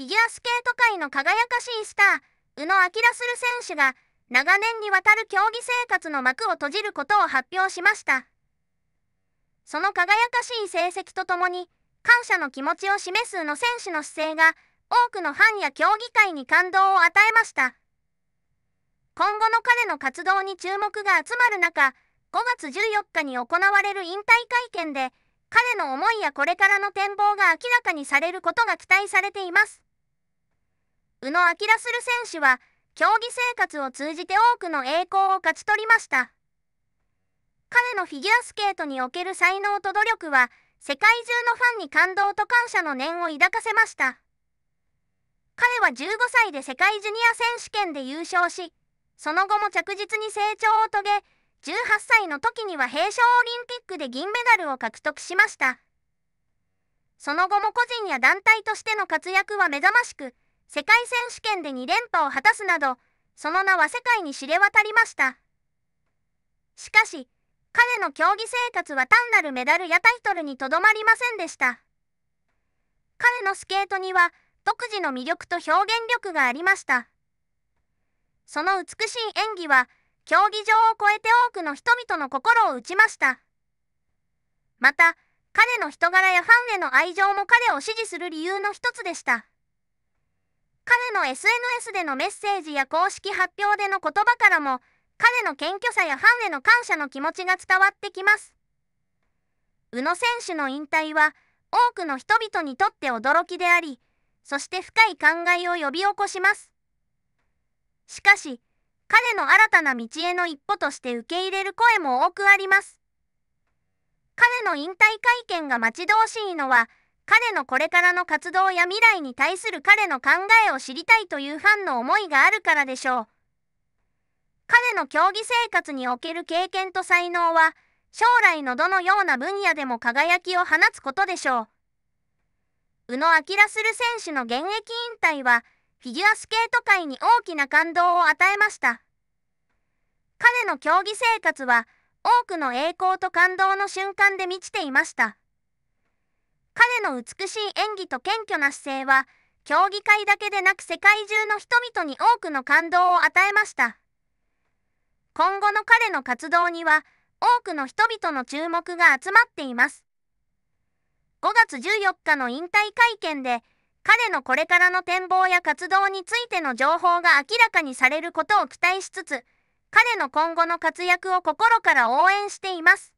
フィギュアスケート界の輝かしいスター、宇野明する選手が、長年にわたる競技生活の幕を閉じることを発表しました。その輝かしい成績とともに、感謝の気持ちを示す宇野選手の姿勢が、多くのファンや競技界に感動を与えました。今後の彼の活動に注目が集まる中、5月14日に行われる引退会見で、彼の思いやこれからの展望が明らかにされることが期待されています。宇野明する選手は、競技生活を通じて多くの栄光を勝ち取りました。彼のフィギュアスケートにおける才能と努力は、世界中のファンに感動と感謝の念を抱かせました。彼は15歳で世界ジュニア選手権で優勝し、その後も着実に成長を遂げ、18歳の時には平昌オリンピックで銀メダルを獲得しました。その後も個人や団体としての活躍は目覚ましく、世界選手権で2連覇を果たすなど、その名は世界に知れ渡りました。しかし、彼の競技生活は単なるメダルやタイトルにとどまりませんでした。彼のスケートには、独自の魅力と表現力がありました。その美しい演技は、競技場を超えて多くの人々の心を打ちました。また、彼の人柄やファンへの愛情も彼を支持する理由の一つでした。彼の SNS でのメッセージや公式発表での言葉からも、彼の謙虚さやファンへの感謝の気持ちが伝わってきます。宇野選手の引退は、多くの人々にとって驚きであり、そして深い感慨を呼び起こします。しかし、彼の新たな道への一歩として受け入れる声も多くあります。彼の引退会見が待ち遠しいのは、彼のこれからの活動や未来に対する彼の考えを知りたいというファンの思いがあるからでしょう。彼の競技生活における経験と才能は、将来のどのような分野でも輝きを放つことでしょう。宇野明する選手の現役引退は、フィギュアスケート界に大きな感動を与えました。彼の競技生活は、多くの栄光と感動の瞬間で満ちていました。彼の美しい演技と謙虚な姿勢は、競技会だけでなく世界中の人々に多くの感動を与えました。今後の彼の活動には、多くの人々の注目が集まっています。5月14日の引退会見で、彼のこれからの展望や活動についての情報が明らかにされることを期待しつつ、彼の今後の活躍を心から応援しています。